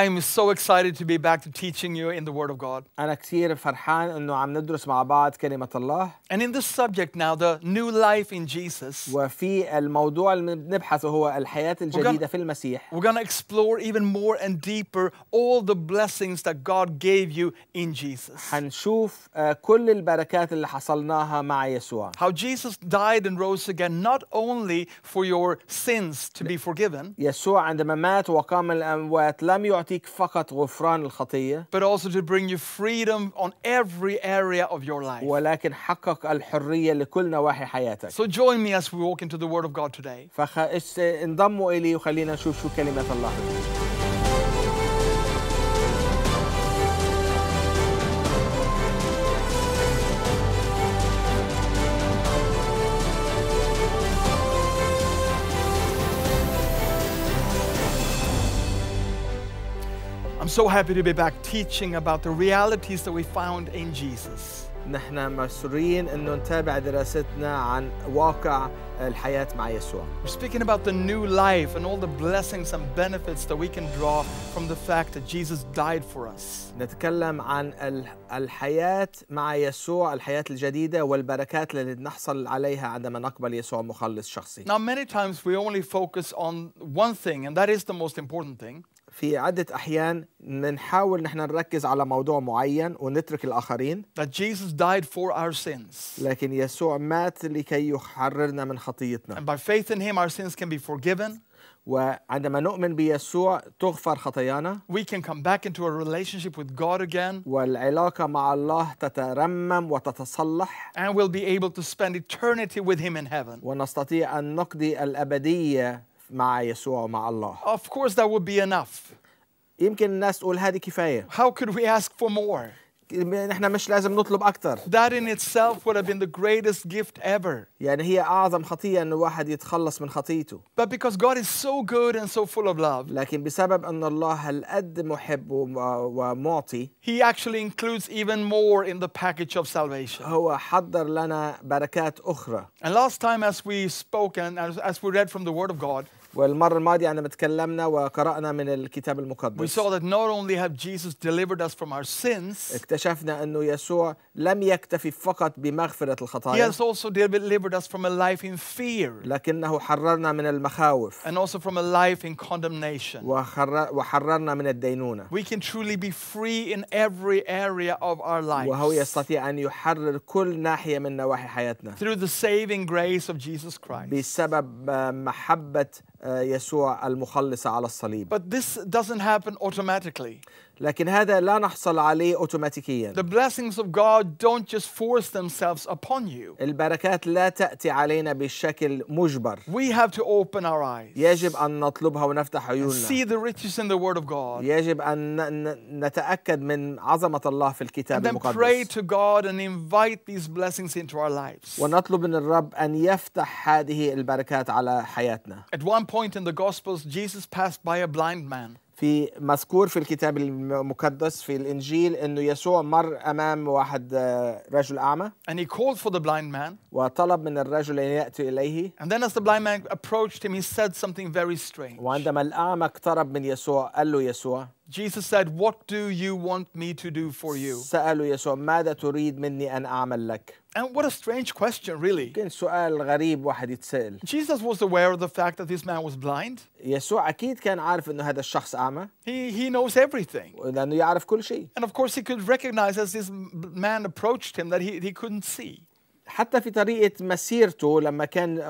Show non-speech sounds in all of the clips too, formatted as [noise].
I'm so excited to be back to teaching you in the Word of God. أنا فرحان إنه عم ندرس مع بعض كلمة الله. And in this subject now, the new life in Jesus. الموضوع اللي هو الحياة الجديدة gonna, We're gonna explore even more and deeper all the blessings that God gave you in Jesus. How Jesus died and rose again not only for your sins to be forgiven. يسوع عندما مات وقام من الأموات لم يعطيك فقط غفران الخطية but also to bring you freedom on every area of your life ولكن حقق الحرية لكل نواحي حياتك so join me as we walk into the word of God today فانضموا إلي وخلينا نشوف شو كلمة الله so happy to be back teaching about the realities that we found in Jesus. نحن مسرورين انه نتابع دراستنا عن واقع الحياة مع يسوع. We're speaking about the new life and all the blessings and benefits that we can draw from the fact that Jesus died for us. نتكلم عن الحياة مع يسوع، الحياة الجديدة والبركات التي نحصل عليها عندما نقبل يسوع مخلص شخصي. Now many times we only focus on one thing and that is the most important thing. في عدة أحيان بنحاول نحن نركز على موضوع معين ونترك الآخرين. That Jesus died for our sins. لكن يسوع مات لكي يحررنا من خطيتنا. And by faith in him our sins can be forgiven. وعندما نؤمن بيسوع تغفر خطايانا. We can come back into a relationship with God again. والعلاقة مع الله تترمم وتتصلح. And we'll be able to spend eternity with him in heaven. ونستطيع أن نقضي الأبدية مع يسوع ومع الله Of course that would be enough. يمكن الناس تقول هذه كفاية. How could we ask for more? احنا مش لازم نطلب اكثر. That in itself would have been the greatest gift ever. يعني هي اعظم خطيه ان الواحد يتخلص من خطيته. But because God is so good and so full of love. لكن بسبب ان الله الأد محب ومعطي. He actually includes even more in the package of salvation. هو حضر لنا بركات اخرى. And last time as we spoke and as we read from the word of God. والمرة الماضية عندما تكلمنا وقرأنا من الكتاب المقدس. We saw that not only have Jesus delivered us from our sins. اكتشفنا أنه يسوع لم يكتفي فقط بمغفرة الخطايا. He has also delivered us from a life in fear. لكنه حررنا من المخاوف. And also from a life in condemnation. وحررنا من الدينونة. We can truly be free in every area of our lives. وهو يستطيع أن يحرر كل ناحية من نواحي حياتنا. Through the saving grace of Jesus Christ. بسبب محبة يسوع المخلص على الصليب. But this doesn't happen automatically. لكن هذا لا نحصل عليه اوتوماتيكيا. The blessings of God don't just force themselves upon you. البركات لا تأتي علينا بشكل مجبر. We have to open our eyes. يجب أن نطلبها ونفتح عيوننا. See the riches in the word of God. يجب أن نتأكد من عظمة الله في الكتاب المقدس. And then pray to God and invite these blessings into our lives. ونطلب من الرب أن يفتح هذه البركات على حياتنا. At one point in the Gospels, Jesus passed by a blind man. في مذكور في الكتاب المقدس في الانجيل انه يسوع مر امام واحد آه، رجل اعمى and he called for the blind man وطلب من الرجل ان ياتي اليه and then as the blind man approached him he said something very strange وعندما الاعمى اقترب من يسوع قال له يسوع Jesus said what do you want me to do for you ساله يسوع ماذا تريد مني ان اعمل لك And what a strange question, really. كان سؤال غريب واحد يتسأل. Jesus was aware of the fact that this man was blind. يسوع أكيد كان عارف إنه هذا الشخص أعمى. He he knows everything. لأنه يعرف كل شيء. And of course he could recognize as this man approached him that he he couldn't see. حتى في طريقه مسيرته لما كان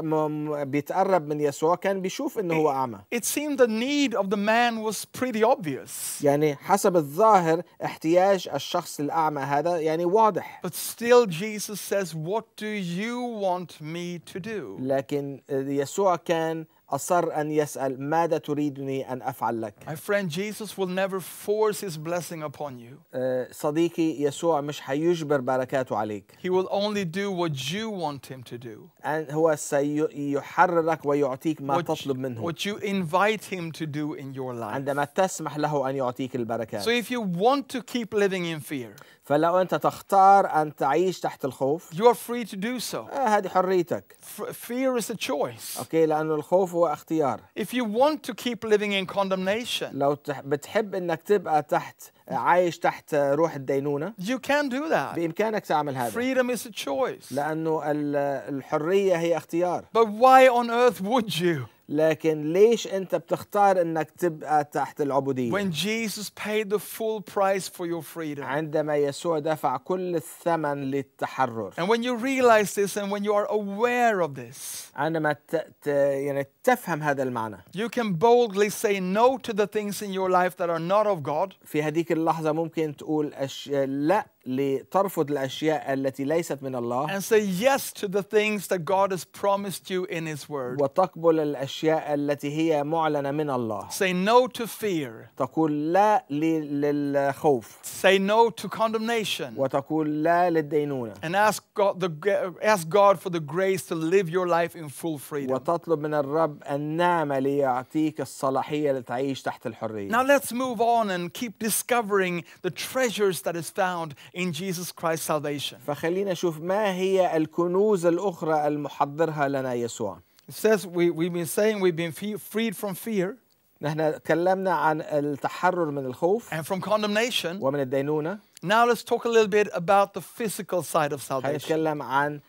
بيتقرب من يسوع كان بيشوف انه هو اعمى It seemed the need of the man was pretty obvious. يعني حسب الظاهر احتياج الشخص الاعمى هذا يعني واضح But still Jesus says what do you want me to do لكن يسوع كان أصر أن يسأل ماذا تريدني أن أفعل لك؟ My friend Jesus will never force his blessing upon you. Uh, صديقي يسوع مش هيجبر بركاته عليك. He will only do what you want him to do. هو سيحررك ويعطيك ما تطلب منه. What you invite him to do in your life. عندما تسمح له أن يعطيك البركات. So if you want to keep living in fear. فلو أنت تختار أن تعيش تحت الخوف you are free to do so. هذه حريتك. Fear is a choice. أوكي لأنه الخوف هو اختيار. If you want to keep living in condemnation. لو بتحب إنك تبقى تحت عايش تحت روح الدينونة. You can do that. بإمكانك تعمل هذا. Freedom is a choice. لأنه الحرية هي اختيار. But why on earth would you? لكن ليش انت بتختار انك تبقى تحت العبوديه When Jesus paid the full price for your freedom. عندما يسوع دفع كل الثمن للتحرر And when you realize this and when you are aware of this. عندما ت... ت... يعني تفهم هذا المعنى. You can boldly say no to the things in your life that are not of God. في هذيك اللحظة ممكن تقول أش... لا لترفض الأشياء التي ليست من الله. And say yes to the things that God has promised you in His Word. وتقبل الأشياء التي هي معلنة من الله. Say no to fear. تقول لا للخوف. Say no to condemnation. وتقول لا للدينونة. And ask God, the, ask God for the grace to live your life in full freedom. وتطلب من الرب الرب النعمة ليعطيك الصلاحية لتعيش تحت الحرية. Now let's move on and keep discovering the treasures that is found in Jesus Christ's salvation. فخلينا نشوف ما هي الكنوز الأخرى المحضرها لنا يسوع. It says we, we've been saying we've been freed from fear. نحن اتكلمنا عن التحرر من الخوف and from condemnation. ومن الدينونة. Now let's talk a little bit about the physical side of salvation. هنتكلم عن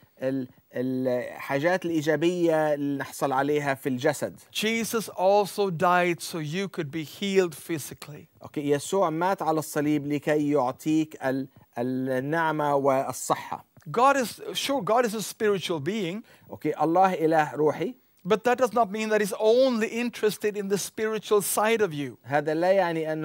الحاجات الإيجابية اللي نحصل عليها في الجسد. Jesus also died so you could be healed physically. Okay, يسوع مات على الصليب لكي يعطيك النعمة والصحة. God is sure God is a spiritual being. Okay, الله إله روحي. But that does not mean that he's only interested in the spiritual side of you. And that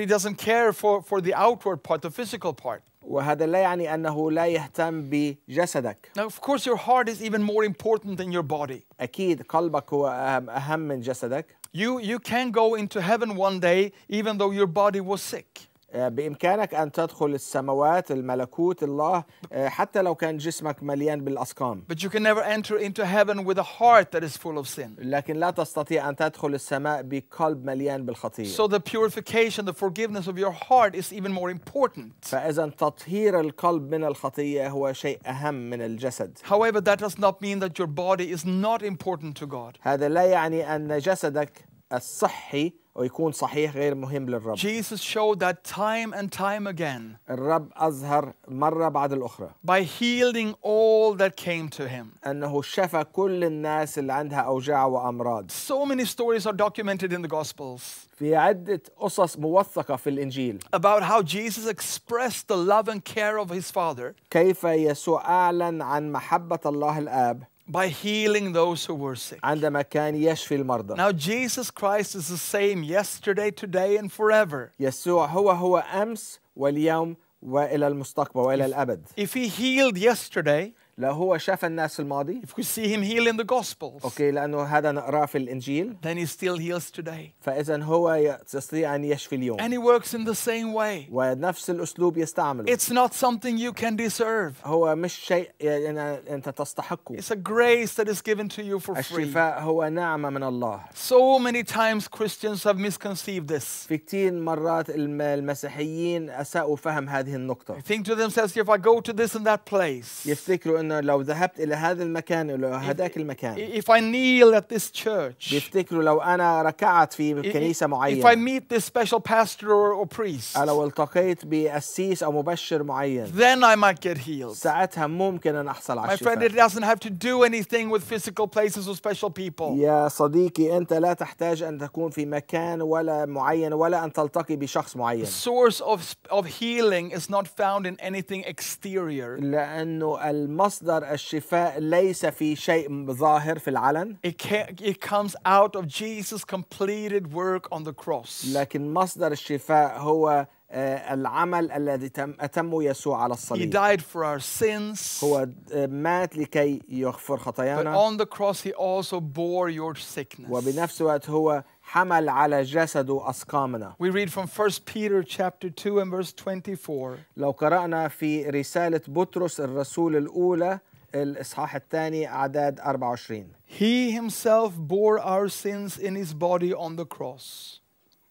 he doesn't care for for the outward part, the physical part. وهذا لا يعني أنه لا يهتم بجسدك. Now of course your heart is even more important than your body. أكيد قلبك هو أهم, أهم من جسدك. You, you can go into heaven one day even though your body was sick. بإمكانك أن تدخل السماوات الملكوت الله حتى لو كان جسمك مليان بالأسقام. But you can never enter into heaven with a heart that is full of sin. لكن لا تستطيع أن تدخل السماء بقلب مليان بالخطية. So the purification, the forgiveness of your heart is even more important. فإذا تطهير القلب من الخطية هو شيء أهم من الجسد. However, that does not mean that your body is not important to God. هذا لا يعني أن جسدك الصحي ويكون صحيح غير مهم للرب. Jesus showed that time and time again. الرب أظهر مرة بعد الأخرى. By healing all that came to him. أنه شفى كل الناس اللي عندها أوجاع وأمراض. So many stories are documented in the Gospels. في عدة قصص موثقة في الإنجيل. About how Jesus expressed the love and care of his father. كيف يسوع أعلن عن محبة الله الآب. by healing those who were sick. عندما كان يشفي المرضى. Now Jesus Christ is the same yesterday, today and forever. يسوع هو هو أمس واليوم وإلى المستقبل وإلى الأبد. If he healed yesterday لو هو شاف الناس الماضي if we see him heal in the gospels اوكي لانه هذا نقراه في الانجيل then he still heals today فاذا هو يستطيع ان يشفي اليوم and he works in the same way ونفس الاسلوب يستعمله it's not something you can deserve هو مش شيء انت تستحقه it's a grace that is given to you for free الشفاء هو نعمه من الله so many times Christians have misconceived this في كثير مرات المسيحيين اساءوا فهم هذه النقطه think to themselves if I go to this and that place يفتكروا انه لو ذهبت الى هذا المكان الى هذاك المكان if I kneel at this church بيفتكروا لو انا ركعت في كنيسه معينه if I meet this special pastor or priest لو التقيت بقسيس او مبشر معين then I might get healed ساعتها ممكن ان احصل على الشفاء my friend it doesn't have to do anything with physical places or special people يا صديقي انت لا تحتاج ان تكون في مكان ولا معين ولا ان تلتقي بشخص معين the source of of healing is not found in anything exterior لانه المصدر مصدر الشفاء ليس في شيء ظاهر في العلن. It, it comes out of Jesus completed work on the cross. لكن مصدر الشفاء هو العمل الذي تم أتمه يسوع على الصليب. He died for our sins. هو مات لكي يغفر خطايانا. But on the cross he also bore your sickness. وبنفس الوقت هو حمل على جسده أسقامنا. We read from 1 Peter chapter 2 and verse 24. لو قرأنا في رسالة بطرس الرسول الأولى الإصحاح الثاني أعداد 24. He himself bore our sins in his body on the cross.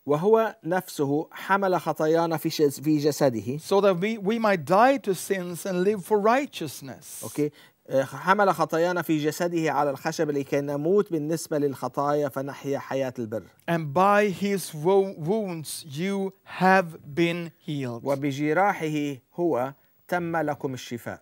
وهو نفسه حمل خطايانا في في جسده so that we, we might die to sins and live for righteousness اوكي آه، حمل خطايانا في جسده على الخشب لكي نموت بالنسبة للخطايا فنحيا حياة البر. And by his wounds you have been healed. وبجراحه هو تم لكم الشفاء.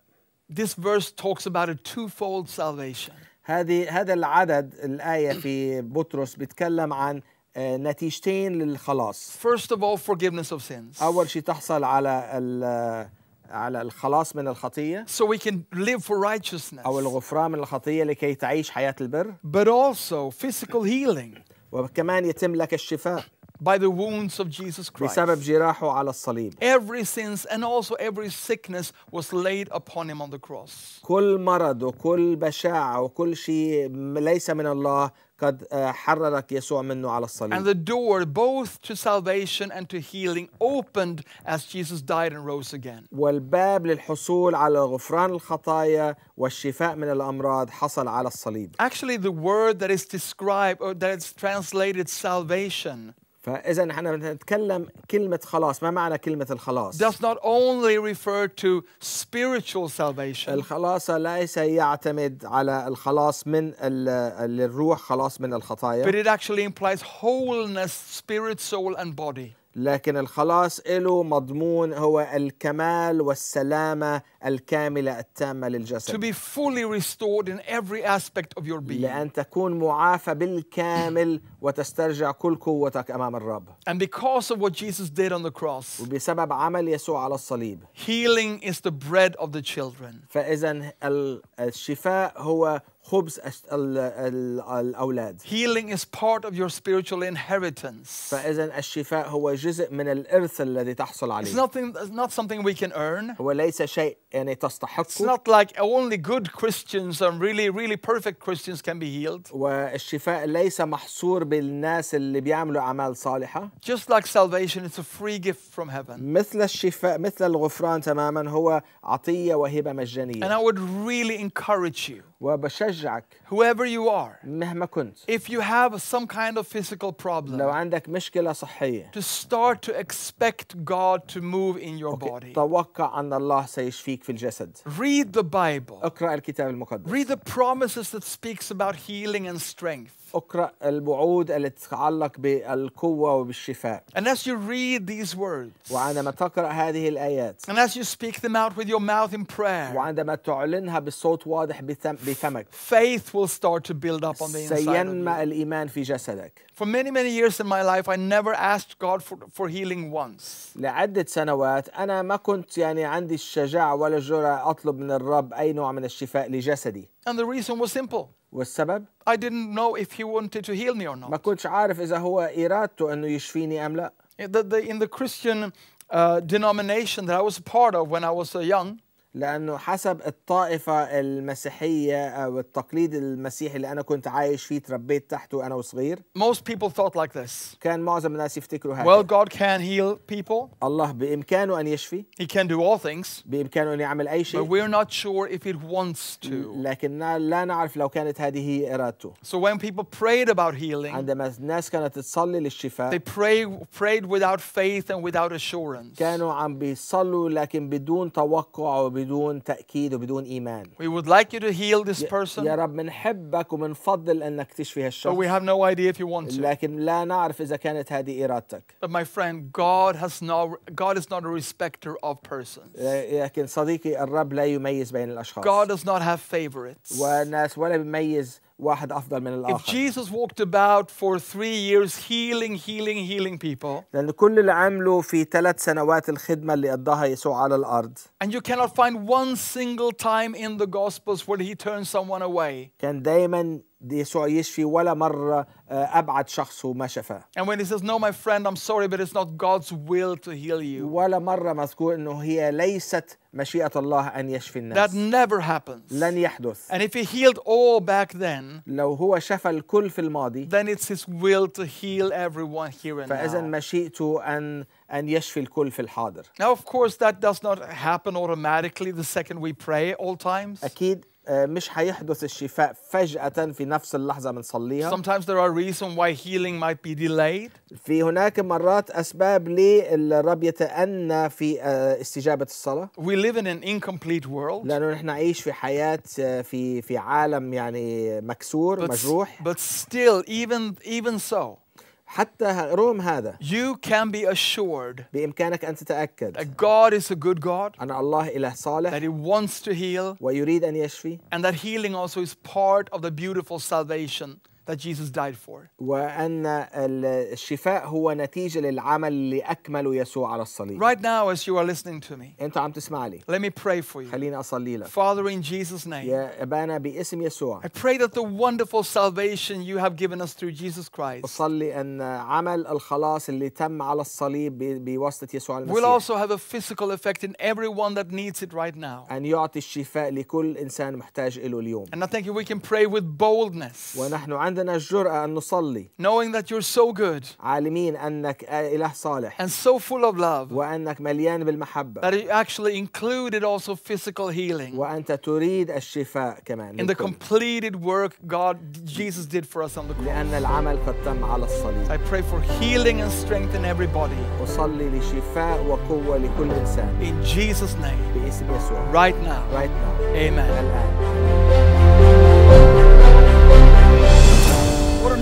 This verse talks about a twofold salvation. هذه هذا العدد الآية في بطرس بيتكلم عن نتيجتين للخلاص First of all, forgiveness of sins. أول شيء تحصل على على الخلاص من الخطية so we can live for righteousness. أو الغفران من الخطية لكي تعيش حياة البر but also physical healing. وكمان يتم لك الشفاء by the wounds of Jesus Christ. بسبب جراحه على الصليب. Every sins and also every sickness was laid upon him on the cross. كل مرض وكل بشاعة وكل شيء ليس من الله قد حررك يسوع منه على الصليب. And the door both to salvation and to healing opened as Jesus died and rose again. والباب للحصول على غفران الخطايا والشفاء من الأمراض حصل على الصليب. Actually the word that is described or that is translated salvation فاذا احنا بنتكلم كلمه خلاص ما معنى كلمه الخلاص does not only refer to spiritual salvation الخلاص ليس يعتمد على الخلاص من الروح خلاص من الخطايا but it actually implies wholeness spirit soul and body لكن الخلاص له مضمون هو الكمال والسلامة الكاملة التامة للجسد. To be fully restored in every aspect of your being. لأن تكون معافى بالكامل وتسترجع كل قوتك أمام الرب. And because of what Jesus did on the cross. وبسبب عمل يسوع على الصليب. Healing is the bread of the children. فإذا الشفاء هو خبز الأولاد. Healing is part of your spiritual inheritance. فإذا الشفاء هو جزء من الإرث الذي تحصل عليه. It's nothing, it's not something we can earn. هو ليس شيء يعني تستحقه. It's not like only good Christians and really really perfect Christians can be healed. والشفاء ليس محصور بالناس اللي بيعملوا أعمال صالحة. Just like salvation, it's a free gift from heaven. مثل الشفاء مثل الغفران تماما هو عطية وهبة مجانية. And I would really encourage you. وبشجعك whoever you are مهما كنت if you have some kind of physical problem لو عندك مشكلة صحية to start to expect God to move in your body توقع أن الله سيشفيك في الجسد read the Bible اقرأ الكتاب المقدس read the promises that speaks about healing and strength اقرأ الوعود التي تتعلق بالقوة وبالشفاء. And as you read these words. وعندما تقرأ هذه الآيات. And as you speak them out with your mouth in prayer. وعندما تعلنها بصوت واضح بفمك. Faith will start to build up on the inside. سينمى الإيمان في جسدك. For many many years in my life I never asked God for, for healing once. لعدة سنوات أنا ما كنت يعني عندي الشجاعة ولا الجرأة أطلب من الرب أي نوع من الشفاء لجسدي. And the reason was simple. والسبب I didn't know if he wanted to heal me or not. ما كنتش عارف إذا هو إرادته إنه يشفيني أم لا. In the, the, in the Christian uh, denomination that I was a part of when I was uh, young. لانه حسب الطائفه المسيحيه او التقليد المسيحي اللي انا كنت عايش فيه تربيت تحته انا وصغير most people thought like this كان معظم الناس يفتكروا هكذا well God can heal people الله بامكانه ان يشفي he can do all things بامكانه ان يعمل اي شيء but we're not sure if it wants to لكن لا نعرف لو كانت هذه ارادته so when people prayed about healing عندما الناس كانت تصلي للشفاء they pray, prayed without faith and without assurance كانوا عم بيصلوا لكن بدون توقع وبدون بدون تأكيد وبدون إيمان. We would like you to heal this person. يا رب بنحبك وبنفضل أنك تشفي هالشخص. But we have no idea if you want to. لكن لا نعرف إذا كانت هذه إرادتك. But my friend, God has not, God is not a respecter of persons. لكن صديقي الرب لا يميز بين الأشخاص. God does not have favorites. والناس ولا بيميز واحد أفضل من If Jesus walked about for three years healing, healing, healing people, لأن كل اللي عمله في ثلاث سنوات الخدمة اللي قضاها يسوع على الأرض and you cannot find one single time in the Gospels where he turned someone away. كان دايما يسوع يشفي ولا مرة آه، أبعد شخص وما شفاه And when he says, No, my friend, I'm sorry, but it's not God's will to heal you. ولا مرة مذكور إنه هي ليست مشيئة الله أن يشفي الناس. That never happens. لن يحدث. And if he healed all back then, لو هو شفى الكل في الماضي, then it's his will to heal everyone here and فإذا now. مشيئته أن أن يشفي الكل في الحاضر. Now of course that does not happen automatically the second we pray all times. أكيد آه، مش هيحدث الشفاء فجأة في نفس اللحظة بنصليها. Sometimes there are reasons why healing might be delayed. في هناك مرات أسباب للرب يتأنى في آه، استجابة الصلاة. We live in an incomplete world. لأنه نحن نعيش في حياة آه، في في عالم يعني مكسور but, مجروح. But still even even so. حتى رغم هذا you can be assured بإمكانك أن تتأكد that God is a good God أن الله إله صالح that He wants to heal ويريد أن يشفي and that healing also is part of the beautiful salvation that Jesus died for. وأن الشفاء هو نتيجة للعمل اللي أكمله يسوع على الصليب. Right now as you are listening to me. أنت عم تسمع لي. Let me pray for you. خليني أصلي لك. Father in Jesus name. يا أبانا باسم يسوع. I pray that the wonderful salvation you have given us through Jesus Christ. أصلي أن عمل الخلاص اللي تم على الصليب بواسطة يسوع المسيح. Will also have a physical effect in everyone that needs it right now. أن يعطي الشفاء لكل إنسان محتاج له اليوم. And I thank you we can pray with boldness. ونحن عندنا الجرأة أن نصلي knowing that you're so good عالمين أنك إله صالح and so full of love وأنك مليان بالمحبة that you actually included also physical healing وأنت تريد الشفاء كمان in the completed work God Jesus did for us on the cross لأن العمل قد تم على الصليب I pray for healing and strength in everybody أصلي لشفاء وقوة لكل إنسان in Jesus name باسم يسوع right now right now Amen الآن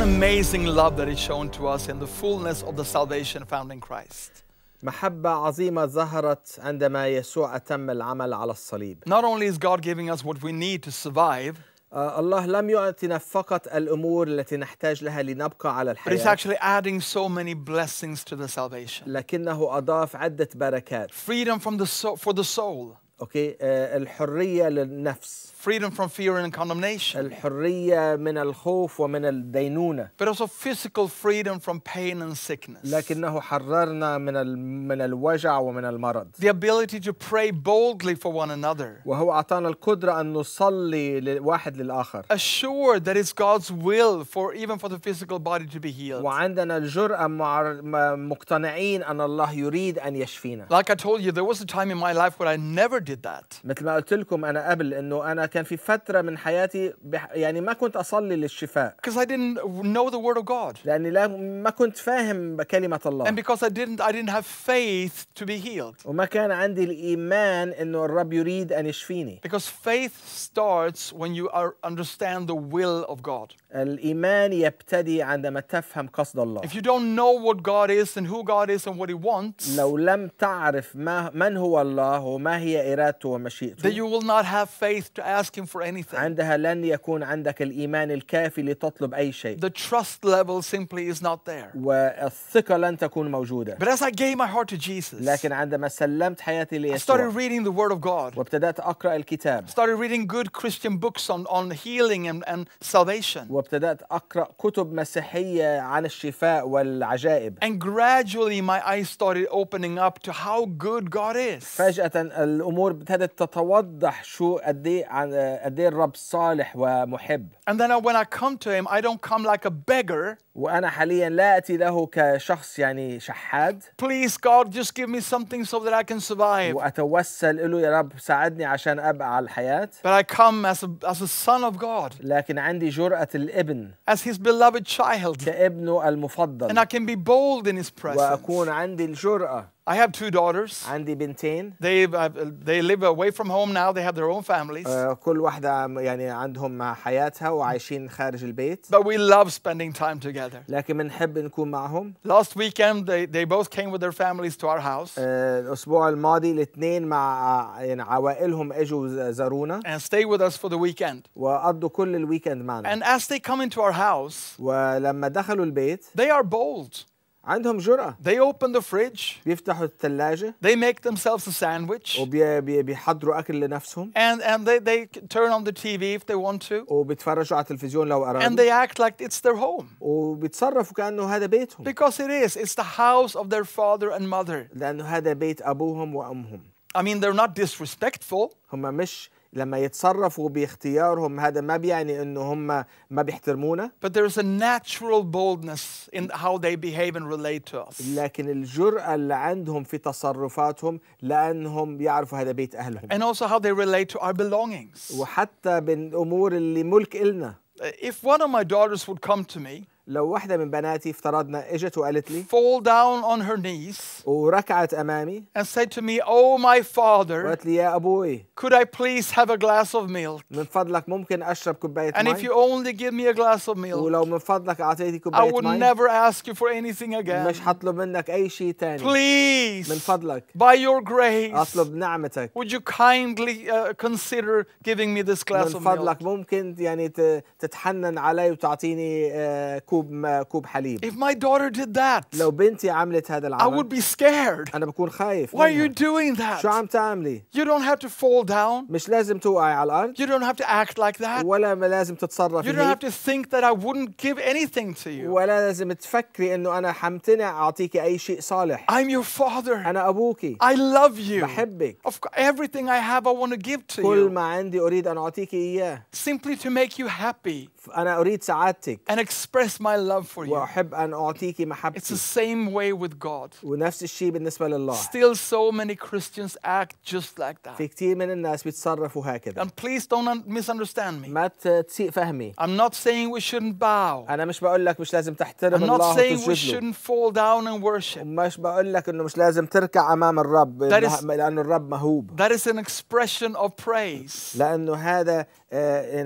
amazing love that is shown to us in the fullness of the salvation found in Christ. محبة عظيمة ظهرت عندما يسوع أتم العمل على الصليب. Not only is God giving us what we need to survive, الله لم فقط الأمور التي نحتاج لها لنبقى على الحياة. But he's actually adding so many blessings to the salvation. لكنه أضاف عدة بركات. Freedom from the soul, for the soul. الحرية للنفس. Uh, freedom from fear and condemnation. But also physical freedom from pain and sickness. The ability to pray boldly for one another. Assured that it's God's will for even for the physical body to be healed. Like I told you, there was a time in my life where I never did that. كان في فترة من حياتي يعني ما كنت أصلي للشفاء. Because I didn't know the word of God. لأني لا ما كنت فاهم كلمة الله. And because I didn't I didn't have faith to be healed. وما كان عندي الإيمان إنه الرب يريد أن يشفيني. Because faith starts when you understand the will of God. الإيمان يبتدي عندما تفهم قصد الله. If you don't know what God is and who God is and what He wants, لو لم تعرف ما من هو الله وما هي إرادته ومشيئته, then you will not have faith to ask Him for anything. عندها لن يكون عندك الإيمان الكافي لتطلب أي شيء. The trust level simply is not there. والثقة لن تكون موجودة. But as I gave my heart to Jesus, لكن عندما سلمت حياتي ليسوع, I started reading the Word of God. وابتدأت أقرأ الكتاب. Started reading good Christian books on on healing and and salvation. وابتدأت أقرأ كتب مسيحية عن الشفاء والعجائب. And gradually my eyes started opening up to how good God is. فجأة الأمور ابتدت تتوضح شو قد إيه قد إيه الرب صالح ومحب. And then when I come to him I don't come like a beggar. وأنا حاليا لا أتي له كشخص يعني شحاد. Please God just give me something so that I can survive. وأتوسل له يا رب ساعدني عشان أبقى على الحياة. But I come as a as a son of God. لكن عندي جرأة الابن as his beloved child المفضل and I can be bold in his presence وأكون عندي الجرأة I have two daughters. عندي بنتين. They they live away from home now. They have their own families. Uh, كل واحدة يعني عندهم حياتها وعايشين خارج البيت. But we love spending time together. لكن بنحب نكون معهم. Last weekend they they both came with their families to our house. Uh, الأسبوع الماضي الاثنين مع يعني عوائلهم اجوا زارونا. And stay with us for the weekend. وقضوا كل الويكند معنا. And as they come into our house. ولما دخلوا البيت. They are bold. عندهم جرأة. They open the fridge. بيفتحوا الثلاجة. They make themselves a sandwich. وبيحضروا أكل لنفسهم. And and they they turn on the TV if they want to. وبيتفرجوا على التلفزيون لو أرادوا. And they act like it's their home. وبيتصرفوا كأنه هذا بيتهم. Because it is. It's the house of their father and mother. لأنه هذا بيت أبوهم وأمهم. I mean they're not disrespectful. هم مش لما يتصرفوا باختيارهم هذا ما بيعني انه هم ما بيحترمونا but there is a natural boldness in how they behave and relate to us لكن الجرأة اللي عندهم في تصرفاتهم لانهم بيعرفوا هذا بيت اهلهم and also how they relate to our belongings وحتى بالامور اللي ملك النا if one of my daughters would come to me لو واحدة من بناتي افترضنا اجت وقالت لي fall down on her knees وركعت أمامي and said to me oh my father وقالت لي يا أبوي could I please have a glass of milk من فضلك ممكن أشرب كوباية and if you only give me a glass of milk ولو من فضلك أعطيتي كوباية I would never ask you for anything again مش حطلب منك أي شيء تاني please من فضلك by your grace أطلب نعمتك would you kindly uh, consider giving me this glass of milk من فضلك ممكن يعني تتحنن علي وتعطيني uh, كوب كوب حليب. If my daughter did that, لو بنتي عملت هذا العمل, I would be scared. أنا بكون خايف. Why are you doing that? شو عم تعملي؟ You don't have to fall down. مش لازم توقعي على الأرض. You don't have to act like that. ولا ما لازم تتصرف. You don't have to think that I wouldn't give anything to you. ولا لازم تفكري إنه أنا حمتنع أعطيكي أي شيء صالح. I'm your father. أنا أبوكي. I love you. بحبك. Of everything I have, I want to give to you. كل ما عندي أريد أن أعطيكي إياه. Simply to make you happy. أنا أريد سعادتك. And express my love for you. وأحب أن أعطيك محبتي. It's the same way with God. ونفس الشيء بالنسبة لله. Still so many Christians act just like that. في كثير من الناس بيتصرفوا هكذا. And please don't misunderstand me. ما تسيء فهمي. I'm not saying we shouldn't bow. أنا مش بقول لك مش لازم تحترم I'm الله وتسجد I'm not saying we shouldn't fall down and worship. مش بقول لك إنه مش لازم تركع أمام الرب لأنه الرب مهوب. That is an expression of praise. لأنه هذا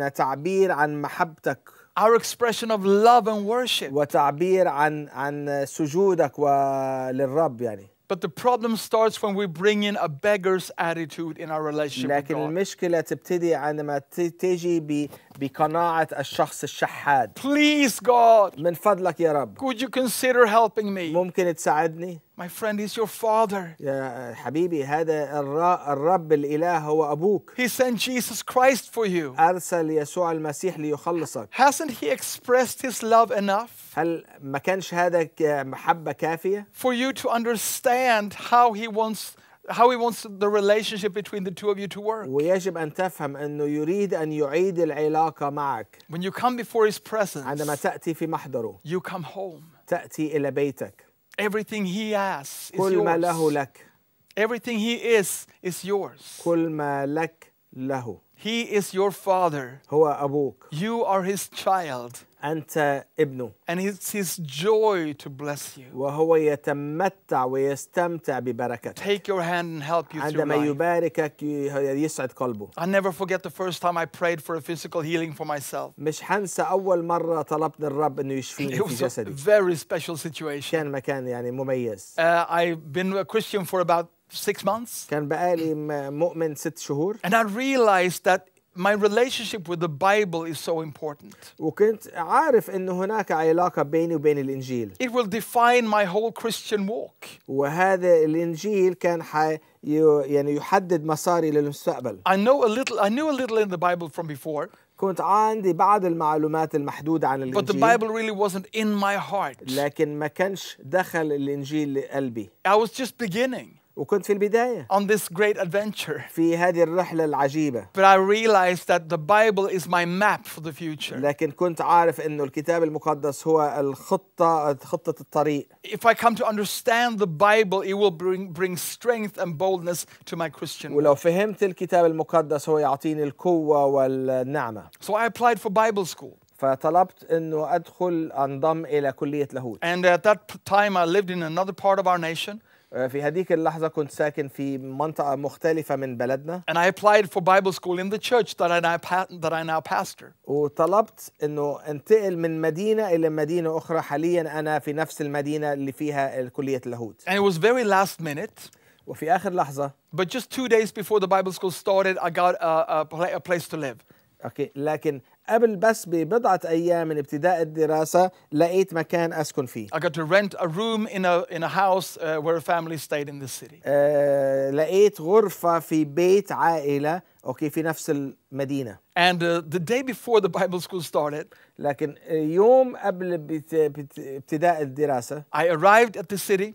تعبير عن محبتك our expression of love and worship. وتعبير عن عن سجودك للرب يعني. But the problem starts when we bring in a beggar's attitude in our relationship لكن with God. المشكلة تبتدي عندما تيجي بقناعة الشخص الشحاد. Please God. من فضلك يا رب. Could you consider helping me? ممكن تساعدني؟ my friend is your father. يا حبيبي هذا الرب الإله هو أبوك. He sent Jesus Christ for you. أرسل يسوع المسيح ليخلصك. Hasn't he expressed his love enough? هل ما كانش هذا محبة كافية؟ For you to understand how he wants how he wants the relationship between the two of you to work. ويجب أن تفهم أنه يريد أن يعيد العلاقة معك. When you come before his presence. عندما تأتي في محضره. You come home. تأتي إلى بيتك. Everything he has is كل ما له yours. لك Everything he is is yours. كل ما لك له He is your father. هو أبوك You are his child. أنت ابنه And it's his joy to bless you. وهو يتمتع ويستمتع ببركتك Take your hand and help you عندما يباركك يسعد قلبه I never forget the first time I prayed for a physical healing for myself. مش أول مرة طلبت الرب إنه يشفيني It was a very special situation. كان مكان يعني مميز Uh, I've been a Christian for about six months. كان بقالي مؤمن ست شهور. And I realized that my relationship with the Bible is so important. وكنت عارف إن هناك علاقة بيني وبين الإنجيل. It will define my whole Christian walk. وهذا الإنجيل كان حي يعني يحدد مساري للمستقبل. I know a little. I knew a little in the Bible from before. كنت عندي بعض المعلومات المحدودة عن الإنجيل. But the Bible really wasn't in my heart. لكن ما كانش دخل الإنجيل لقلبي. I was just beginning. وكنت في البداية on this great adventure. في هذه الرحلة العجيبة. But I realized that the Bible is my map for the future. لكن كنت عارف إنه الكتاب المقدس هو الخطة خطة الطريق. If I come to understand the Bible, it will bring bring strength and boldness to my Christian. ولو فهمت الكتاب المقدس هو يعطيني القوة والنعمة. So I applied for Bible school. فطلبت انه ادخل انضم الى كليه لاهوت. And at that time I lived in another part of our nation. في هذيك اللحظة كنت ساكن في منطقة مختلفة من بلدنا. And I applied for Bible school in the church that I now, that I now pastor. وطلبت إنه انتقل من مدينة إلى مدينة أخرى حاليا أنا في نفس المدينة اللي فيها كلية اللاهوت. And it was very last minute. وفي آخر لحظة. But just two days before the Bible school started, I got a, a, place to live. Okay, لكن قبل بس ببضعة أيام من ابتداء الدراسة لقيت مكان أسكن فيه. I got to rent a room in a in a house uh, where a family stayed in this city. Uh, لقيت غرفة في بيت عائلة أوكي في نفس المدينة. And uh, the day before the Bible school started. لكن يوم قبل بت, بت, ابتداء الدراسة. I arrived at the city.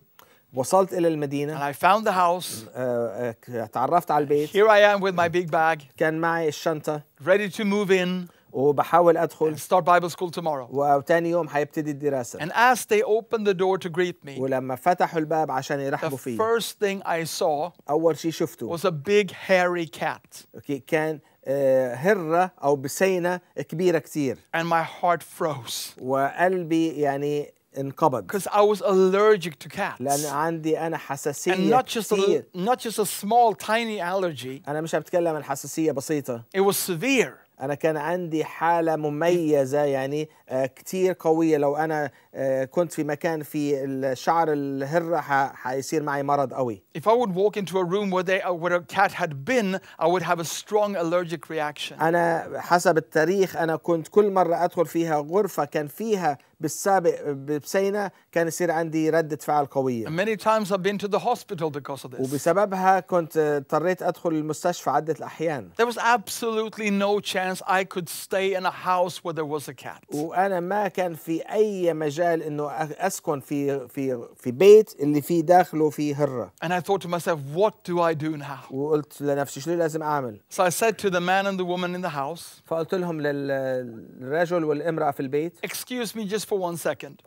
وصلت إلى المدينة. And I found the house. Uh, تعرفت على البيت. Here I am with my big bag. كان معي الشنطة. Ready to move in. وبحاول ادخل and start Bible school tomorrow. وتاني يوم هيبتدي الدراسه. And as they opened the door to greet me. ولما فتحوا الباب عشان يرحبوا فيا. The first thing I saw اول شيء شفته was a big hairy cat. Okay, كان هرة أو بسينة كبيرة كتير. And my heart froze. وقلبي يعني انقبض. Because I was allergic to cats. لأن عندي أنا حساسية And not just كتير. A, not just a small tiny allergy. أنا مش عم بتكلم عن حساسية بسيطة. It was severe. انا كان عندي حاله مميزه يعني آه، كتير قويه لو انا آه، كنت في مكان في الشعر الهره حيصير معي مرض قوي if i would walk into a room where they uh، where a cat had been i would have a strong allergic reaction انا حسب التاريخ انا كنت كل مره ادخل فيها غرفه كان فيها بالسابق بسينا كان يصير عندي ردة فعل قوية. Many times I've been to the hospital because of this. وبسببها كنت اضطريت ادخل المستشفى عدة الاحيان. There was absolutely no chance I could stay in a house where there was a cat. وانا ما كان في اي مجال انه اسكن في في في بيت اللي في داخله في هرة. And I thought to myself what do I do now? وقلت لنفسي شو لازم اعمل؟ So I said to the man and the woman in the house. فقلت لهم للرجل والامرأة في البيت. Excuse me just for one second.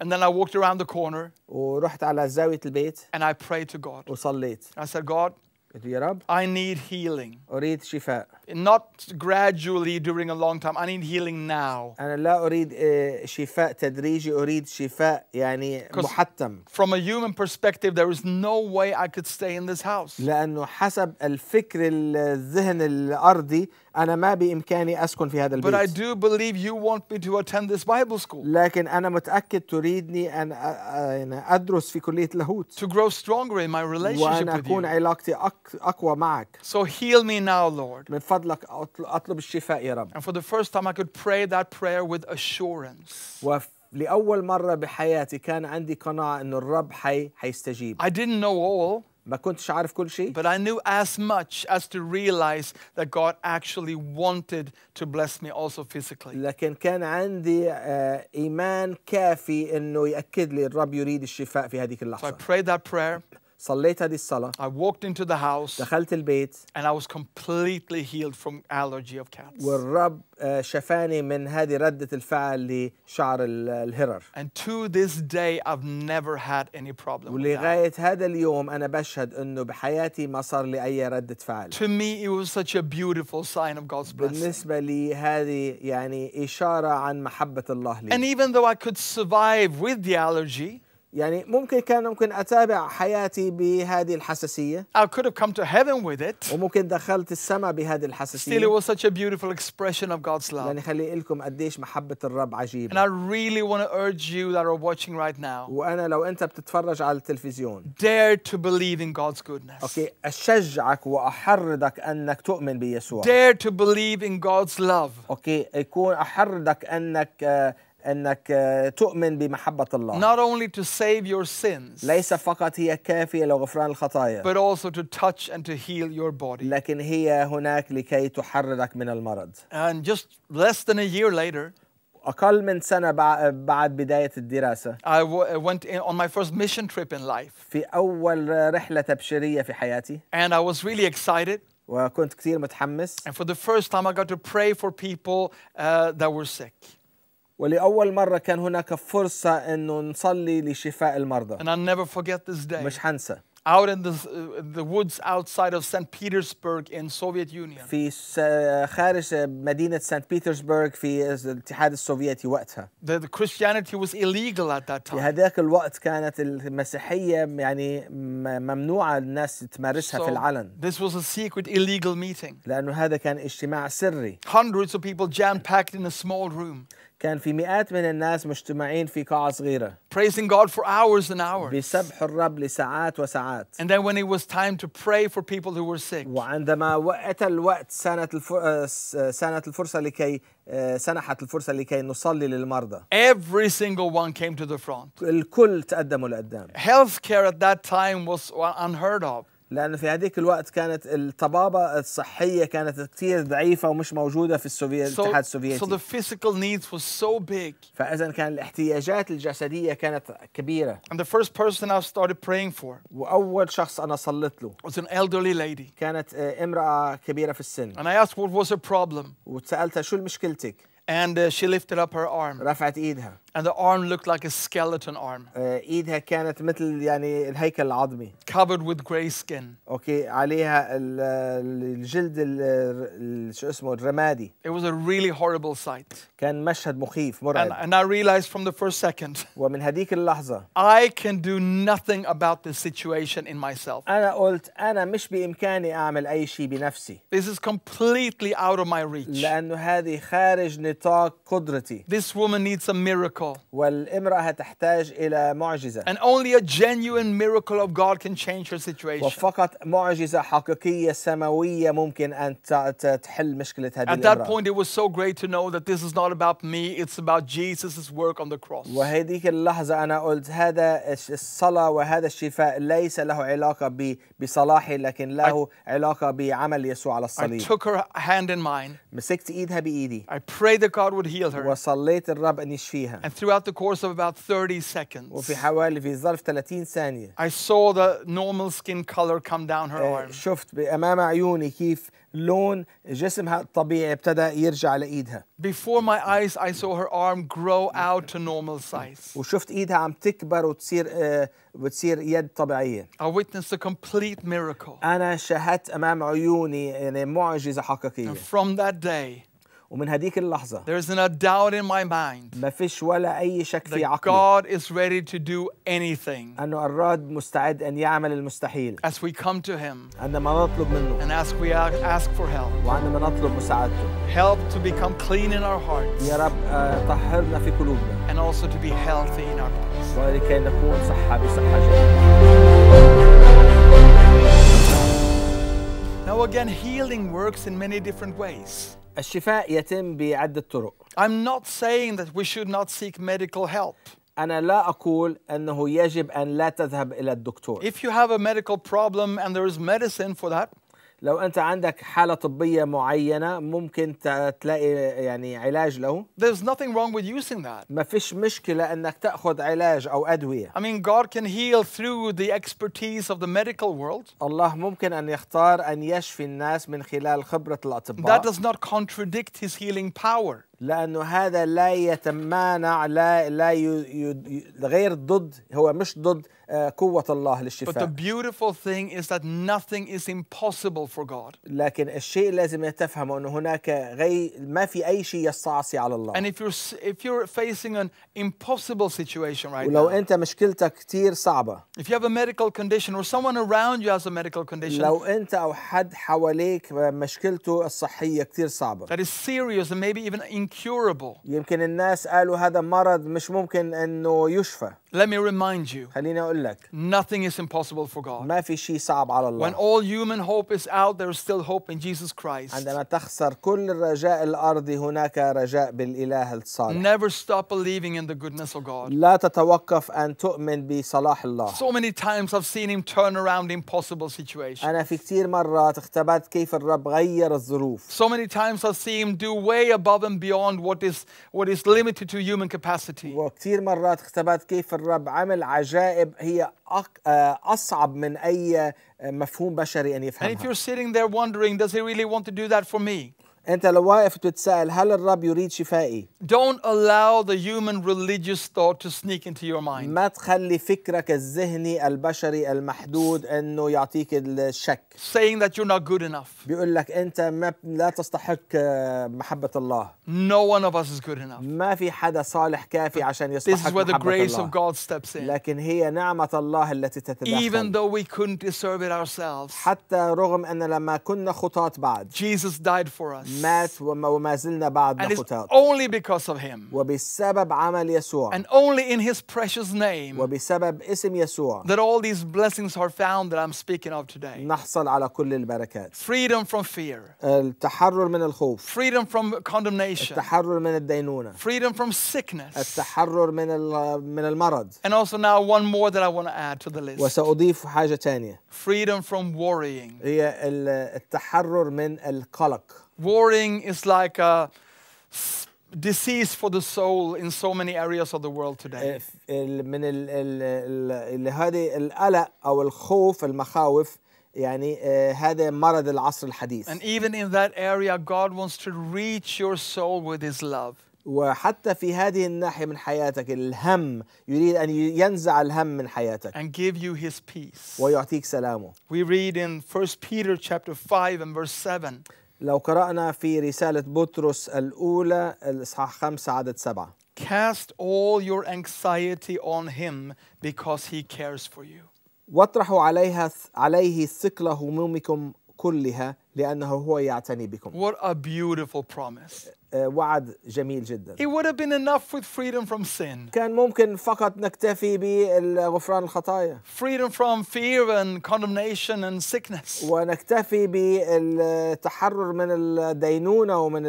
And then I walked around the corner. And I prayed to God. I said God I need healing. أريد شفاء. Not gradually during a long time. I need healing now. I أنا لا أريد شفاء تدريجي. أريد شفاء يعني محتم. From a human perspective, there is no way I could stay in this house. لأنه حسب الفكر الذهن الأرضي أنا ما بإمكاني أسكن في هذا البيت. But I do believe you want me to attend this Bible school. لكن أنا متأكد تريدني أن أدرس في كلية لاهوت. To grow stronger in my relationship وأن أكون with you. علاقتي أقوى معك. So heal me now, Lord. من فضلك أطلب الشفاء يا رب. And for the first time I could pray that prayer with assurance. لأول مرة بحياتي كان عندي قناعة أن الرب حي حيستجيب. I didn't know all. ما كنتش عارف كل شيء. But I knew as much as to realize that God actually wanted to bless me also physically. لكن كان عندي إيمان كافي إنه يأكد لي الرب يريد الشفاء في هذه اللحظة. So I prayed that prayer. صليت هذه الصلاة I walked into the house دخلت البيت and I was completely healed from allergy of cats والرب شفاني من هذه ردة الفعل لشعر الهرر and to this day I've never had any problem ولغاية هذا اليوم أنا بشهد أنه بحياتي ما صار لي أي ردة فعل to me it was such a beautiful sign of God's blessing بالنسبة لي هذه يعني إشارة عن محبة الله لي and even though I could survive with the allergy يعني ممكن كان ممكن اتابع حياتي بهذه الحساسيه. I could have come to heaven with it. وممكن دخلت السماء بهذه الحساسيه. Still it was such a beautiful expression of God's love. يعني خلي لكم قديش محبه الرب عجيبه. And I really want to urge you that are watching right now. وانا لو انت بتتفرج على التلفزيون. Dare to believe in God's goodness. اوكي اشجعك واحرضك انك تؤمن بيسوع. Dare to believe in God's love. اوكي يكون احرضك انك انك تؤمن بمحبه الله not only to save your sins ليس فقط هي كافيه لغفران الخطايا but also to touch and to heal your body لكن هي هناك لكي تحررك من المرض and just less than a year later أقل من سنة بعد بداية الدراسة. I went on my first mission trip in life. في أول رحلة تبشيرية في حياتي. And I was really excited. وكنت كثير متحمس. And for the first time I got to pray for people uh, that were sick. ولأول مرة كان هناك فرصة أنه نصلي لشفاء المرضى. And I'll never forget this day. مش هنسى. Out in the, the woods outside of St. Petersburg in Soviet Union. في خارج مدينة سانت بطرسبرغ في الاتحاد السوفيتي وقتها. The, the Christianity was illegal at that time. في هذاك الوقت كانت المسيحية يعني ممنوعة الناس تمارسها so في العلن. This was a secret illegal meeting. لأنه هذا كان اجتماع سري. Hundreds of people jam packed in a small room. كان في مئات من الناس مجتمعين في قاعة صغيرة praising God for hours and hours بسبح الرب لساعات وساعات and then when it was time to pray for people who were sick وعندما وقت الوقت سنة الفر... سنة الفرصة لكي سنحت الفرصة لكي نصلي للمرضى every single one came to the front الكل تقدموا لقدام healthcare at that time was unheard of لانه في هذيك الوقت كانت الطبابة الصحية كانت كثير ضعيفة ومش موجودة في السوفيت so, الاتحاد السوفيتي. So the physical needs was so big. فإذا كان الاحتياجات الجسدية كانت كبيرة. And the first person I started praying for. وأول شخص أنا صليت له. Was an elderly lady. كانت امرأة كبيرة في السن. And I asked what was her problem. وسألتها شو مشكلتك؟ And uh, she lifted up her arm. رفعت إيدها. And the arm looked like a skeleton arm. Uh, ايدها كانت مثل يعني الهيكل العظمي. Covered with gray skin. اوكي عليها الجلد شو اسمه الرمادي. It was a really horrible sight. كان مشهد مخيف مرعب. And, and I realized from the first second. [laughs] ومن هذيك اللحظة. I can do nothing about this situation in myself. أنا قلت أنا مش بإمكاني أعمل أي شيء بنفسي. This is completely out of my reach. لأنه هذه خارج نطاق قدرتي. This woman needs a miracle. miracle. والامرأة هتحتاج إلى معجزة. And only a genuine miracle of God can change her situation. وفقط معجزة حقيقية سماوية ممكن أن تحل مشكلة هذه الامرأة. At that point it was so great to know that this is not about me, it's about Jesus' work on the cross. وهذيك اللحظة أنا قلت هذا الصلاة وهذا الشفاء ليس له علاقة بصلاحي لكن له I, علاقة بعمل يسوع على الصليب. I took her hand in mine. مسكت إيدها بإيدي. I prayed that God would heal her. وصليت الرب أن يشفيها. And throughout the course of about 30 seconds, وفي حوالي في ظرف 30 ثانية I saw the normal skin color come down her arm. شفت بأمام عيوني كيف لون جسمها الطبيعي ابتدى يرجع لإيدها. Before my eyes I saw her arm grow out to normal size. وشفت إيدها عم تكبر وتصير وتصير يد طبيعية. I witnessed a complete miracle. أنا شاهدت أمام عيوني يعني معجزة حقيقية. And from that day ومن هديك اللحظة There is not a doubt in my mind مفيش ولا أي شك في عقلي God is ready to do anything أنه الرب مستعد أن يعمل المستحيل As we come to Him عندما نطلب منه And ask we ask for help وعندما نطلب مساعدته Help to become clean in our hearts يا رب طهرنا في قلوبنا And also to be healthy in our bodies ولكي نكون صحة بصحة جيدة Now again, healing works in many different ways. الشفاء يتم بعدة طرق. I'm not saying that we should not seek medical help. أنا لا أقول أنه يجب أن لا تذهب إلى الدكتور. If you have a medical problem and there is medicine for that. لو انت عندك حاله طبيه معينه ممكن تلاقي يعني علاج له There's nothing wrong with using that. ما فيش مشكله انك تاخذ علاج او ادويه. I mean God can heal through the expertise of the medical world. الله ممكن ان يختار ان يشفي الناس من خلال خبره الاطباء. That does not contradict his healing power. لانه هذا لا يتمانع لا لا غير ضد هو مش ضد قوة الله للشفاء. But the beautiful thing is that nothing is impossible for God. لكن الشيء لازم يتفهمه أنه هناك غي ما في أي شيء يستعصي على الله. And if you're if you're facing an impossible situation right ولو now. أنت مشكلتك كتير صعبة. If you have a medical condition or someone around you has a medical condition. لو أنت أو حد حواليك مشكلته الصحية كتير صعبة. That is serious and maybe even incurable. يمكن الناس قالوا هذا مرض مش ممكن إنه يشفى. Let me remind you. خليني أقول لك nothing is impossible for God. ما في شيء صعب على الله. When all human hope is out there is still hope in Jesus Christ. عندما تخسر كل الرجاء الارضي هناك رجاء بالاله الصالح. Never stop believing in the goodness of God. لا تتوقف ان تؤمن بصلاح الله. So many times I've seen him turn around impossible situations. انا في كثير مرات اختبرت كيف الرب غير الظروف. So many times I've seen him do way above and beyond what is what is limited to human capacity. وكثير مرات اختبرت كيف الرب عمل عجائب هي هي أصعب من أي مفهوم بشري أن يفهمها. And if you're sitting there wondering, does he really want to do that for me? أنت لو واقف تتسأل هل الرب يريد شفائي؟ Don't allow the human religious thought to sneak into your mind. ما تخلي فكرك الذهني البشري المحدود إنه يعطيك الشك. Saying that you're not good enough. بيقول لك أنت ما لا تستحق محبة الله. No one of us is good enough. ما في حدا صالح كافي عشان يصلحك This is where the grace الله. of God steps in. لكن هي نعمة الله التي تتدخل. Even though we couldn't deserve it ourselves. حتى رغم أن لما كنا خطاة بعد. Jesus died for us. مات وما, وما زلنا بعدنا خطاة. And it's only because of him. وبسبب عمل يسوع. And only in his precious name. وبسبب اسم يسوع. That all these blessings are found that I'm speaking of today. نحصل على كل البركات. Freedom from fear. التحرر من الخوف. Freedom from condemnation temptation, التحرر من الدينونة, freedom from sickness, التحرر من من المرض. And also now one more that I want to add to the list. وسأضيف حاجة تانية. Freedom from worrying. هي التحرر من القلق. Worrying is like a disease for the soul in so many areas of the world today. من ال ال ال يعني هذا مرض العصر الحديث. And even in that area God wants to reach your soul with his love. وحتى في هذه الناحية من حياتك الهم يريد أن ينزع الهم من حياتك and give you his peace. ويعطيك سلامه. We read in 1 Peter chapter 5 and verse 7. لو قرأنا في رسالة بطرس الأولى الإصحاح 5 عدد 7. Cast all your anxiety on him because he cares for you. واطرحوا عليها عليه ثقل همومكم كلها لأنه هو يعتني بكم. What a beautiful promise. وعد جميل جدا. It would have been enough with freedom from sin. كان ممكن فقط نكتفي بغفران الخطايا. Freedom from fear and condemnation and sickness. ونكتفي بالتحرر من الدينونة ومن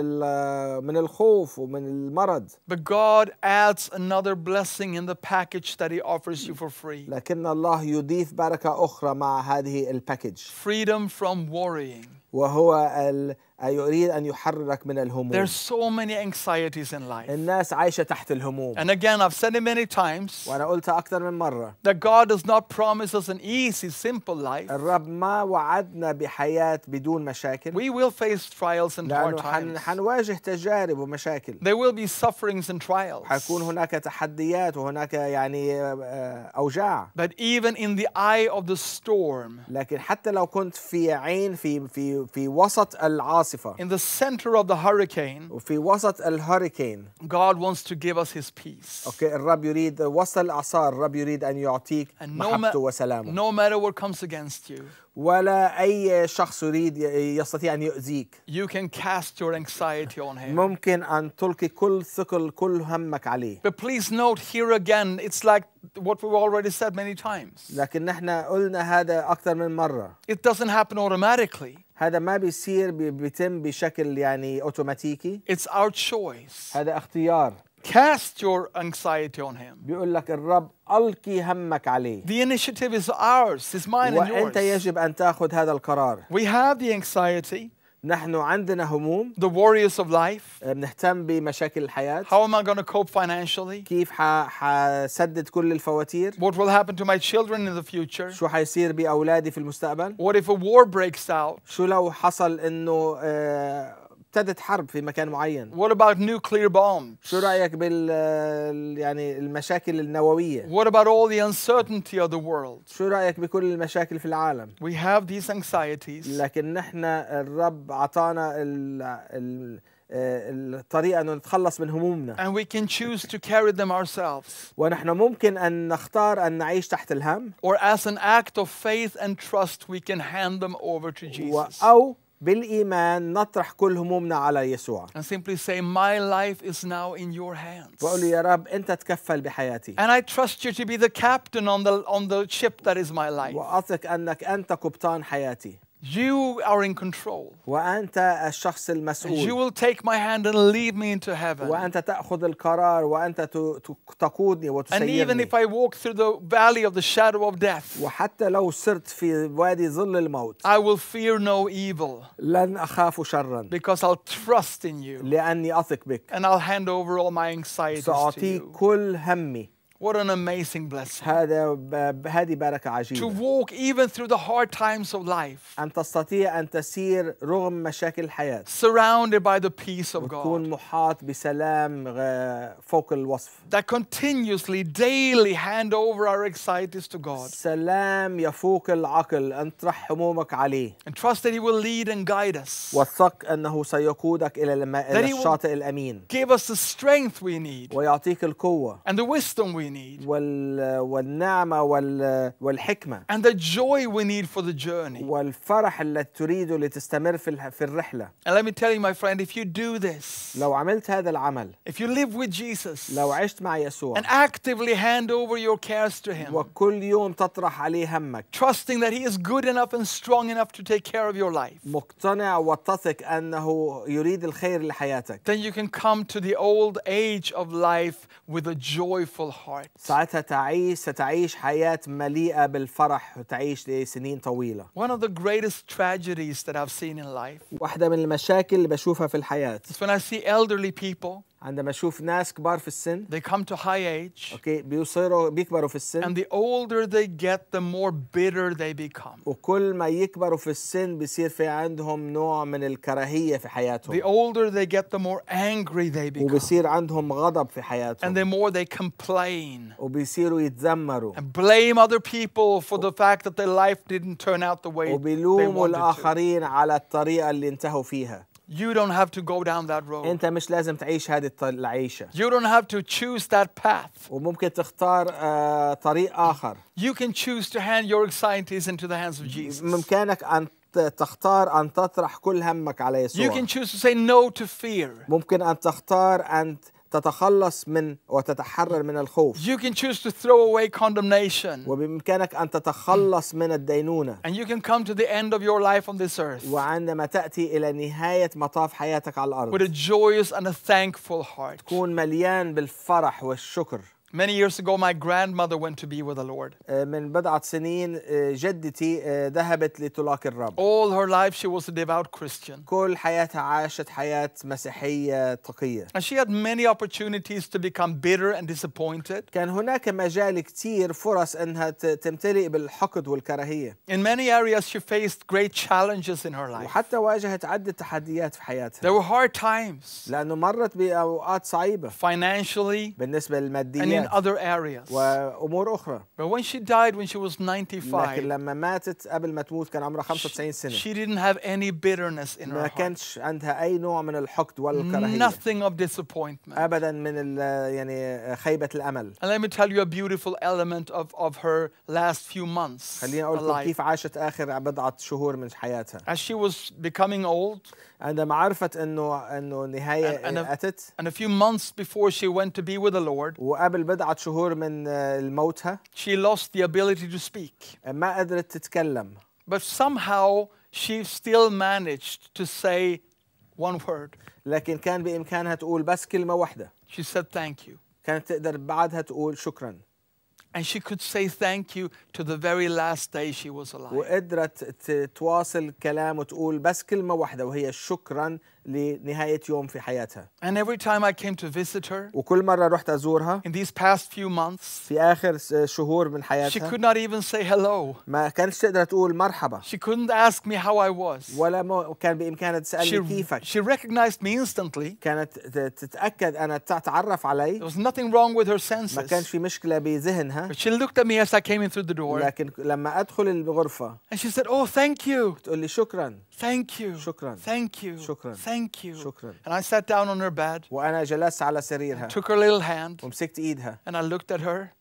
من الخوف ومن المرض. But God adds another blessing in the package that He offers you for free. لكن الله يضيف بركة أخرى مع هذه الباكج. Freedom from worrying. وهو ال يريد أن يحررك من الهموم. There's so many anxieties in life. الناس عايشة تحت الهموم. And again, I've said it many times. وأنا قلتها أكثر من مرة. That God does not promise us an easy, simple life. الرب ما وعدنا بحياة بدون مشاكل. We will face trials and hard times. حنواجه تجارب ومشاكل. There will be sufferings and trials. حيكون هناك تحديات وهناك يعني أوجاع. But even in the eye of the storm. لكن حتى لو كنت في عين في في في وسط العاصفة عاصفة in the center of the hurricane وفي وسط الهurricane God wants to give us his peace Okay, الرب يريد وسط الاعصار الرب يريد ان يعطيك محبته وسلامه no matter what comes against you ولا أي شخص يريد يستطيع أن يؤذيك. You can cast your anxiety on him. ممكن أن تلقي كل ثقل كل همك عليه. But please note here again, it's like what we've already said many times. لكن نحن قلنا هذا أكثر من مرة. It doesn't happen automatically. هذا ما بيصير بيتم بشكل يعني اوتوماتيكي It's our choice. هذا اختيار Cast your anxiety on him. بيقول لك الرب ألقي همك عليه. The initiative is ours, is mine and yours. وأنت يجب أن تأخذ هذا القرار. We have the anxiety. نحن عندنا هموم the worries of life بنهتم بمشاكل الحياة how am I going to cope financially كيف حسدد كل الفواتير what will happen to my children in the future شو حيصير بأولادي في المستقبل what if a war breaks out شو لو حصل إنه ابتدت حرب في مكان معين What about nuclear bombs? شو رأيك بال يعني المشاكل النووية What about all the uncertainty of the world? شو رأيك بكل المشاكل في العالم We have these anxieties لكن نحن الرب أعطانا ال... ال... الطريقة أن نتخلص من همومنا. And we can choose to carry them ourselves. ونحن ممكن أن نختار أن نعيش تحت الهم. Or as an act of faith and trust we can hand them over to Jesus. أو بالإيمان نطرح كل همومنا على يسوع. And simply say, my life is now in your hands. وأقول يا رب أنت تكفل بحياتي. And I trust you to be the captain on the on the ship that is my life. وأثق أنك أنت قبطان حياتي. You are in control. وأنت الشخص المسؤول. You will take my hand and lead me into heaven. وأنت تأخذ القرار وأنت تقودني وتسيرني. And even if I walk through the valley of the shadow of death. وحتى لو سرت في وادي ظل الموت. I will fear no evil. لن أخاف شرا. Because I'll trust in you. لأني أثق بك. And I'll hand over all my anxieties to you. سأعطيك كل همي. What an amazing blessing. To walk even through the hard times of life. أن تستطيع أن تسير رغم مشاكل الحياة. Surrounded by the peace of God. بسلام الوصف. That continuously daily hand over our anxieties to God. سلام يفوق العقل أن همومك And trust that He will lead and guide us. وثق أنه سيقودك إلى الشاطئ الأمين. Give us the strength we need. ويعطيك القوة. And the wisdom we need need. Uh, uh, and the joy we need for the journey. And let me tell you my friend if you do this. If you live with Jesus. And actively hand over your cares to him. Trusting that he is good enough and strong enough to take care of your life. Then you can come to the old age of life with a joyful heart. ساعتها تعيش ستعيش حياة مليئة بالفرح وتعيش لسنين طويلة. One of the greatest tragedies that I've seen in life. واحدة من المشاكل اللي بشوفها في الحياة. Is when I see elderly people. عندما اشوف ناس كبار في السن they come to high age اوكي بيصيروا بيكبروا في السن and the older they get the more bitter they become وكل ما يكبروا في السن بيصير في عندهم نوع من الكراهيه في حياتهم the older they get the more angry they become وبيصير عندهم غضب في حياتهم and the more they complain وبيصيروا يتذمروا and blame other people for the fact that their life didn't turn out the way they wanted to وبيلوموا الاخرين على الطريقه اللي انتهوا فيها You don't have to go down that road. انت مش لازم تعيش هذه العيشة. You don't have to choose that path. وممكن تختار طريق اخر. You can choose to hand your anxieties into the hands of Jesus. بامكانك ان تختار أن تطرح كل همك على يسوع. You can choose to say no to fear. ممكن أن تختار أن تتخلص من وتتحرر من الخوف. You can choose to throw away condemnation. وبإمكانك أن تتخلص من الدينونة. And you can come to the end of your life on this earth. وعندما تأتي إلى نهاية مطاف حياتك على الأرض. With a joyous and a thankful heart. تكون مليان بالفرح والشكر. Many years ago my grandmother went to be with the Lord. Uh, من بضعة سنين uh, جدتي uh, ذهبت لتلاقي الرب. All her life she was a devout Christian. كل حياتها عاشت حياة مسيحية تقية. And she had many opportunities to become bitter and disappointed. كان هناك مجال كثير فرص انها تمتلئ بالحقد والكراهية. In many areas she faced great challenges in her life. وحتى واجهت عدة تحديات في حياتها. There were hard times. لأنه مرت بأوقات صعيبة. Financially. بالنسبة للماديا in other areas. وامور اخرى. But when she died when she was 95. لكن لما ماتت قبل ما تموت كان عمرها 95 سنة. She didn't have any bitterness in her heart. ما كانش عندها اي نوع من الحقد ولا الكراهية. Nothing of disappointment. ابدا من ال يعني خيبة الامل. And let me tell you a beautiful element of of her last few months. خليني اقول لكم كيف عاشت اخر بضعة شهور من حياتها. As she was becoming old. عندما عرفت انه انه النهايه اتت and a few months before she went to be with the Lord وقبل بضعه شهور من موتها she lost the ability to speak ما قدرت تتكلم but somehow she still managed to say one word لكن كان بامكانها تقول بس كلمه واحده she said thank you كانت تقدر بعدها تقول شكرا And she could say thank you to the very last day she was alive. وقدرت تواصل كلام وتقول بس كلمة واحدة وهي شكرا لنهاية يوم في حياتها. And every time I came to visit her, وكل مرة رحت أزورها in these past few months, في آخر شهور من حياتها she could not even say hello. ما كانتش تقدر تقول مرحبا. She couldn't ask me how I was. ولا ما كان بإمكانها تسألني كيفك. She recognized me instantly. كانت تتأكد أنا تتعرف علي. There was nothing wrong with her senses. ما كانش في مشكلة بذهنها. But she looked at me as I came in through the door. لكن لما أدخل الغرفة. And she said, oh thank you. تقول لي شكرا. Thank you. شكرا. Thank you. شكرا. Thank you. شكرا. And I sat down on her bed. وأنا جلست على سريرها. Took her little hand. ومسكت إيدها. And I looked at her.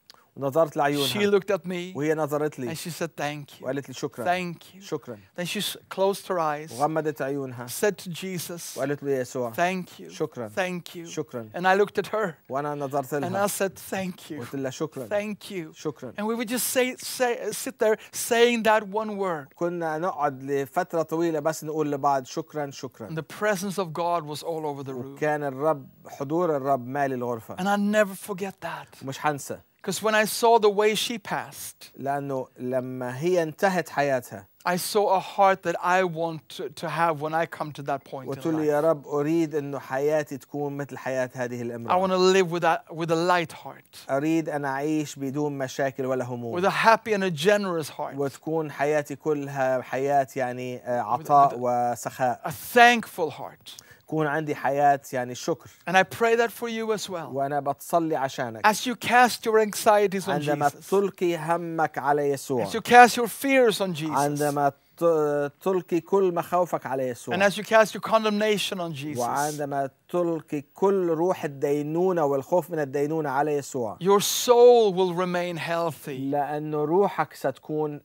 نظرت لعيونها she looked at me وهي نظرت لي and she said thank you وقالت لي شكرا thank you شكرا then she closed her eyes وغمضت عيونها said to Jesus وقالت له يسوع thank you شكرا thank you شكرا and I looked at her وانا نظرت لها and I said thank you قلت لها شكرا thank you شكرا and we would just say, say sit there saying that one word كنا نقعد لفترة طويلة بس نقول لبعض شكرا شكرا and the presence of God was all over the room وكان الرب حضور الرب مالي الغرفة and I never forget that مش هنسى because when I saw the way she passed, لأنه لما هي انتهت حياتها I saw a heart that I want to have when I come to that point. وتقول يا رب أريد إنه حياتي تكون مثل حياة هذه I want to live with a with a light heart. أريد أن أعيش بدون مشاكل ولا هموم. With a happy and a generous heart. وتكون حياتي كلها حياة يعني عطاء وسخاء. A thankful heart. عندي حياة يعني شكر. And I pray that for you as well. وأنا بتصلي عشانك. As you cast your anxieties on عندما Jesus. عندما تلقي همك على يسوع. As you cast your fears on Jesus. عندما تلقي كل مخاوفك على يسوع. And as you cast your condemnation on Jesus. وعندما تلقي كل روح الدينونة والخوف من الدينونة على يسوع. Your soul will remain healthy. لأن روحك ستكون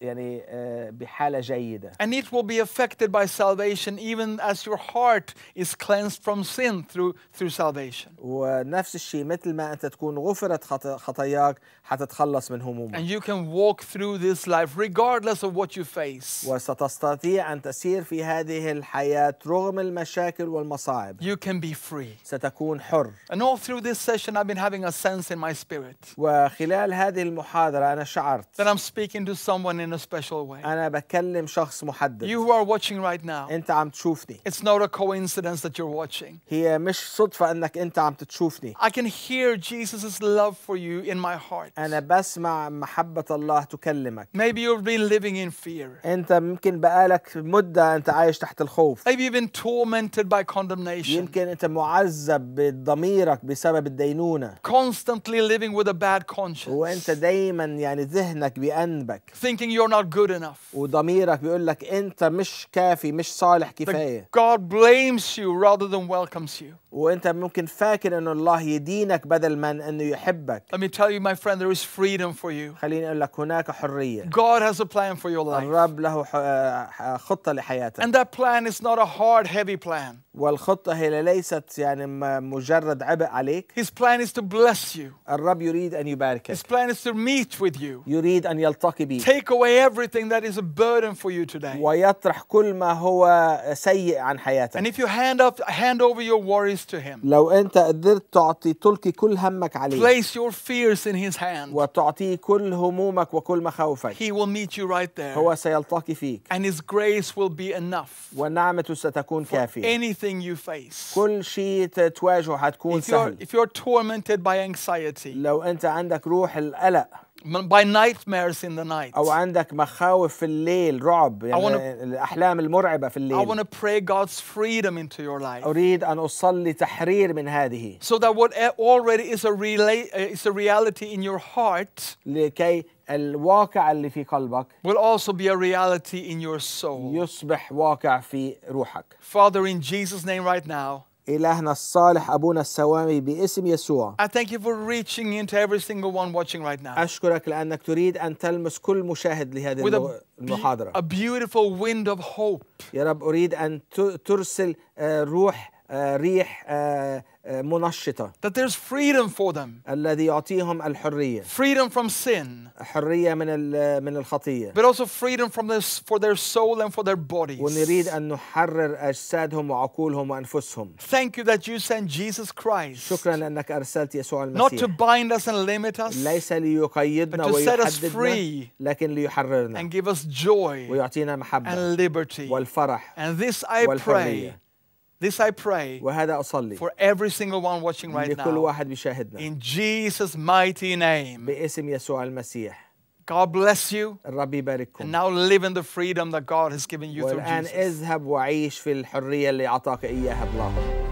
يعني بحالة جيدة. And it will be affected by salvation even as your heart is cleansed from sin through through salvation. ونفس الشيء مثل ما أنت تكون غفرت خطاياك حتتخلص من همومك. And you can walk through this life regardless of what you face. وستستطيع أن تسير في هذه الحياة رغم المشاكل والمصاعب. you can be free. ستكون حر. And all through this session I've been having a sense in my spirit. وخلال هذه المحاضرة أنا شعرت. That I'm speaking to someone in a special way. أنا بكلم شخص محدد. You who are watching right now. أنت عم تشوفني. It's not a coincidence that you're watching. هي مش صدفة أنك أنت عم تشوفني. I can hear Jesus' love for you in my heart. أنا بسمع محبة الله تكلمك. Maybe you've been living in fear. أنت ممكن بقالك مدة أنت عايش تحت الخوف. Maybe you've been tormented by condemnation. يمكن انت معذب بضميرك بسبب الدينونه constantly living with a bad conscience وانت دايما يعني ذهنك بانبك thinking you're not good enough وضميرك بيقول لك انت مش كافي مش صالح كفايه But God blames you rather than welcomes you وانت ممكن فاكر انه الله يدينك بدل ما انه يحبك let me tell you my friend there is freedom for you خليني اقول لك هناك حريه God has a plan for your life الرب له خطه لحياتك and that plan is not a hard heavy plan والخطه هي الراحلة ليست يعني مجرد عبء عليك. His plan is to bless you. الرب يريد أن يباركك. His plan is to meet with you. يريد أن يلتقي بك. Take away everything that is a burden for you today. ويطرح كل ما هو سيء عن حياتك. And if you hand up, hand over your worries to him. لو أنت قدرت تعطي تلقي كل همك عليه. Place your fears in his hand. وتعطيه كل همومك وكل مخاوفك. He will meet you right there. هو سيلتقي فيك. And his grace will be enough. ونعمته ستكون كافية. anything you face. كل شيء تواجهه حتكون if سهل if you're tormented by anxiety لو انت عندك روح القلق by nightmares in the night. أو عندك مخاوف في الليل رعب يعني wanna, الأحلام المرعبة في الليل. I want to pray God's freedom into your life. أريد أن أصلي تحرير من هذه. So that what already is a, rela- uh, is a reality in your heart. لكي الواقع اللي في قلبك will also be a reality in your soul. يصبح واقع في روحك. Father in Jesus name right now. إلهنا الصالح أبونا السوامي باسم يسوع. I thank you for reaching into every single one watching right now. أشكرك لأنك تريد أن تلمس كل مشاهد لهذه With المحاضرة. A beautiful wind of hope. يا رب أريد أن ترسل آه، روح آه، ريح آه، منشطة that there's freedom for them الذي يعطيهم الحرية freedom from sin حرية من من الخطية but also freedom from this for their soul and for their bodies ونريد أن نحرر أجسادهم وعقولهم وأنفسهم thank you that you sent Jesus Christ شكرا لأنك أرسلت يسوع المسيح not to bind us and limit us ليس ليقيدنا but to set us free لكن ليحررنا and give us joy ويعطينا محبة and liberty والفرح and this I pray this I pray for every single one watching right now. In Jesus' mighty name. God bless you. And now live in the freedom that God has given you through Jesus.